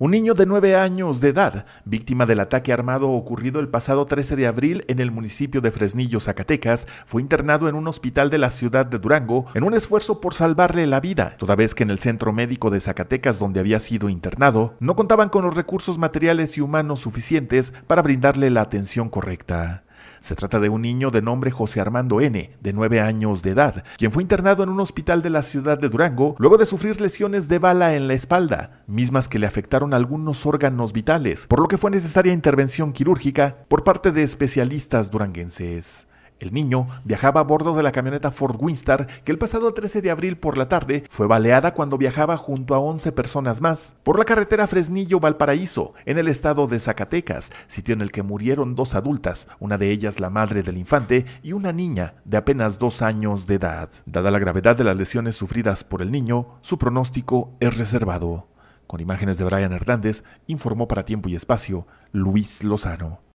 Un niño de 9 años de edad, víctima del ataque armado ocurrido el pasado 13 de abril en el municipio de Fresnillo, Zacatecas, fue internado en un hospital de la ciudad de Durango en un esfuerzo por salvarle la vida, toda vez que en el centro médico de Zacatecas donde había sido internado, no contaban con los recursos materiales y humanos suficientes para brindarle la atención correcta. Se trata de un niño de nombre José Armando N., de 9 años de edad, quien fue internado en un hospital de la ciudad de Durango luego de sufrir lesiones de bala en la espalda, mismas que le afectaron algunos órganos vitales, por lo que fue necesaria intervención quirúrgica por parte de especialistas duranguenses. El niño viajaba a bordo de la camioneta Ford Winstar que el pasado 13 de abril por la tarde fue baleada cuando viajaba junto a 11 personas más por la carretera Fresnillo-Valparaíso en el estado de Zacatecas, sitio en el que murieron dos adultas, una de ellas la madre del infante y una niña de apenas dos años de edad. Dada la gravedad de las lesiones sufridas por el niño, su pronóstico es reservado. Con imágenes de Brian Hernández, informó para Tiempo y Espacio Luis Lozano.